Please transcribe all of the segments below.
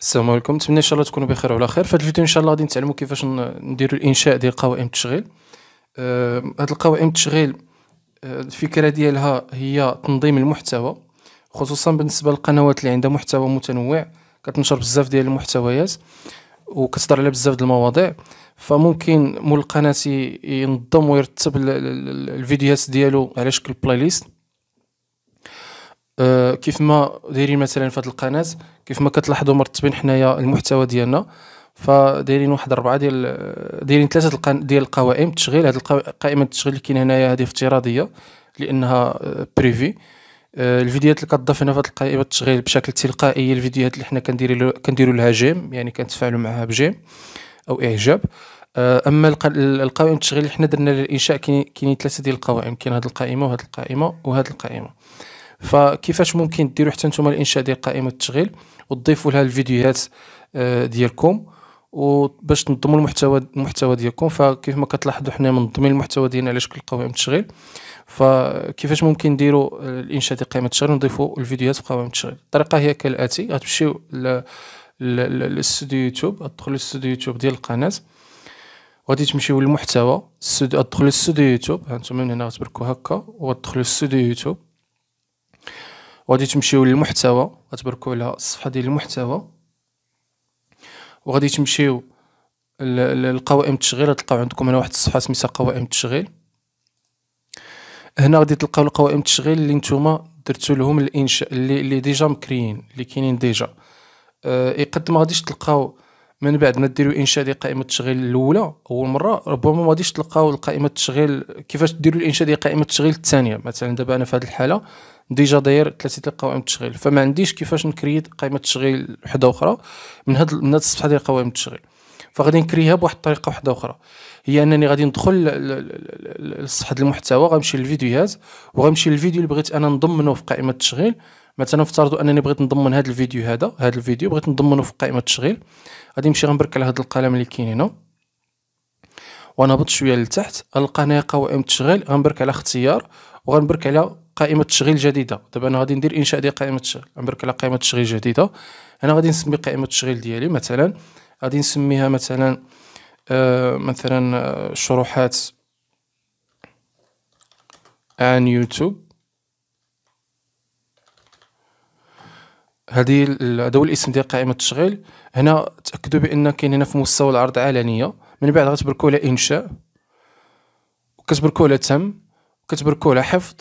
السلام عليكم نتمنى ان شاء الله تكونوا بخير وعلى خير في هذا الفيديو ان شاء الله غادي نتعلموا كيفاش نديروا الانشاء ديال قوائم التشغيل آه هاد القوائم التشغيل آه الفكره ديالها هي تنظيم المحتوى خصوصا بالنسبه للقنوات اللي عندها محتوى متنوع كتنشر بزاف ديال المحتويات وكتهضر على بزاف ديال المواضيع فممكن مول القناه ينظم ويرتب الفيديوهات ديالو على شكل بلاي ليست كيف ما دايرين مثلا في هذه القناه كيف ما كتلاحظوا مرتبين حنايا المحتوى ديالنا فدايرين واحد اربعه ديال دايرين ثلاثه ديال القوائم التشغيل هذه القائمه التشغيل اللي كاين هنايا هذه افتراضيه لانها بريفي آه، آه، الفيديوهات اللي كتضاف هنا في القائمه التشغيل بشكل تلقائي هي الفيديوهات اللي حنا كنديروا كنديروا لها جيم يعني كنتفاعلوا معها بجيم او اعجاب آه، اما القوائم التشغيل اللي حنا درنا للانشاء كاينين ثلاثه ديال القوائم كاين هذه القائمه وهذه القائمه وهذه القائمه فكيفاش ممكن ديروا حتى نتوما الانشاء ديال قائمه التشغيل وتضيفوا لها الفيديوهات آه، ديالكم وباش تنظموا المحتوى المحتوى ديالكم فكيف ما كتلاحظوا حنا منظمين المحتوى ديالنا على شكل قوائم التشغيل فكيفاش ممكن نديروا آه، الانشاء ديال قائمه التشغيل ونضيفوا الفيديوهات في قوائم التشغيل الطريقه هي كالاتي غتمشيو للاستوديو يوتيوب غتدخلوا للاستوديو يوتيوب ديال القناه وغادي تمشيو للمحتوى غتدخلوا للاستوديو يوتيوب هانتوما من هنا غتبركوا هكا وغتدخلوا للاستوديو يوتيوب وغادي تمشيو للمحتوى غتبركو على الصفحه ديال المحتوى وغادي تمشيو لقوائم التشغيل غتلقاو عندكم هنا واحد الصفحه سميتها قوائم التشغيل هنا غادي تلقاو القوائم التشغيل اللي نتوما درتو لهم الانشاء اللي, اللي ديجا مكريين اللي كاينين ديجا اه قد ما غاديش تلقاو من بعد ما ديروا انشاء ديال قائمه التشغيل الاولى اول مره ربما ما غاديش تلقاو القائمه التشغيل كيفاش ديروا الانشاء ديال قائمه التشغيل الثانيه مثلا دابا انا في هذه الحاله ديجا داير ثلاثه القوائم التشغيل فما عنديش كيفاش نكريت قائمه تشغيل وحده اخرى من هاد من هاد الصفحه ديال قوائم التشغيل فغادي نكريها بواحد الطريقه وحده اخرى هي انني غادي ندخل لصفحه المحتوى غنمشي للفيديوهات وغنمشي للفيديو اللي بغيت انا نضمنه في قائمه التشغيل مثلا افترضوا انني بغيت نضمن هذا الفيديو هذا هذا الفيديو بغيت نضمنه في قائمه التشغيل غادي نمشي غنبرك على هذا القلم اللي كاين هنا ونهبط شويه لتحت غنلقى هنا قوائم التشغيل غنبرك على اختيار وغنبرك على قائمه تشغيل جديده دابا انا غادي ندير انشاء ديال قائمه تشغيل نبرك على قائمه تشغيل جديده انا غادي نسمي قائمه التشغيل ديالي مثلا غادي نسميها مثلا آه مثلا آه، شروحات عن يوتيوب هذه هذا هو الاسم ديال قائمه التشغيل هنا تاكدوا بان كاين هنا في مستوى العرض علنيه من بعد غتبركوا على انشاء وكتبركوا على تم وكتبركوا على حفظ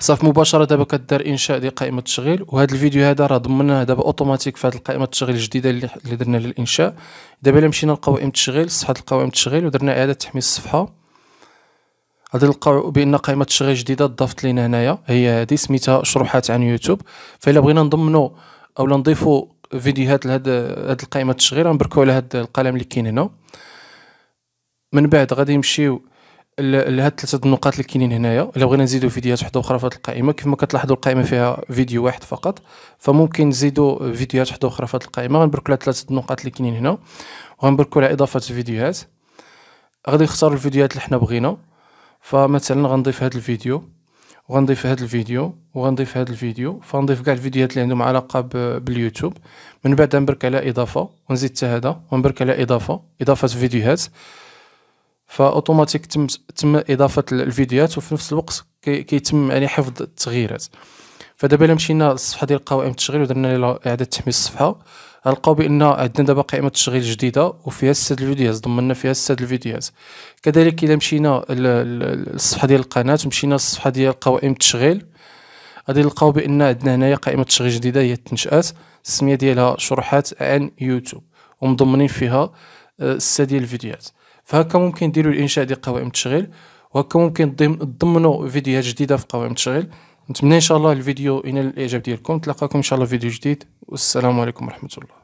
صاف مباشره دابا كدار انشاء ديال قائمه التشغيل وهذا الفيديو هذا راه ضمناه دابا اوتوماتيك في هذه القائمه التشغيل الجديده اللي, درنا للانشاء دابا الا مشينا لقوائم التشغيل صفحه القوائم التشغيل ودرنا اعاده تحميل الصفحه غادي نلقاو بان قائمه التشغيل جديده ضافت لينا هنايا هي هذه سميتها شروحات عن يوتيوب فإلا بغينا نضمنوا اولا نضيفوا فيديوهات لهاد هاد القائمه التشغيل غنبركو على هاد القلم اللي كاين هنا من بعد غادي نمشيو هاد ثلاثه النقاط اللي كاينين هنايا الا بغينا نزيدو فيديوهات وحده اخرى في القائمه كيف ما كتلاحظوا القائمه فيها فيديو واحد فقط فممكن نزيدو فيديوهات وحده اخرى في القائمه غنبركو على ثلاثه النقاط اللي كاينين هنا وغنبركو على اضافه فيديوهات غادي نختارو الفيديوهات اللي حنا بغينا فمثلا غنضيف هاد الفيديو وغنضيف هاد الفيديو وغنضيف هاد الفيديو فنضيف كاع الفيديوهات اللي عندهم علاقه باليوتيوب من بعد نبرك على اضافه ونزيد حتى هذا ونبرك على اضافه اضافه فيديوهات فاوتوماتيك تم تم اضافه الفيديوهات وفي نفس الوقت كيتم يعني حفظ التغييرات فدابا الا مشينا للصفحه ديال قوائم التشغيل ودرنا لها اعاده تحميل الصفحه غنلقاو بان عندنا دابا قائمه تشغيل جديده وفيها سد الفيديوهات ضمننا فيها سد الفيديوهات كذلك الا مشينا للصفحه ديال القناه ومشينا للصفحه ديال قوائم التشغيل غادي نلقاو بان عندنا هنايا قائمه تشغيل جديده هي تنشات السميه ديالها شروحات عن يوتيوب ومضمنين فيها سته آه، ديال الفيديوهات فهكا ممكن ديروا الانشاء ديال قوائم التشغيل وهكا ممكن تضمنوا فيديوهات جديده في قوائم التشغيل نتمنى ان شاء الله الفيديو ينال الاعجاب ديالكم نتلاقاكم ان شاء الله في فيديو جديد والسلام عليكم ورحمه الله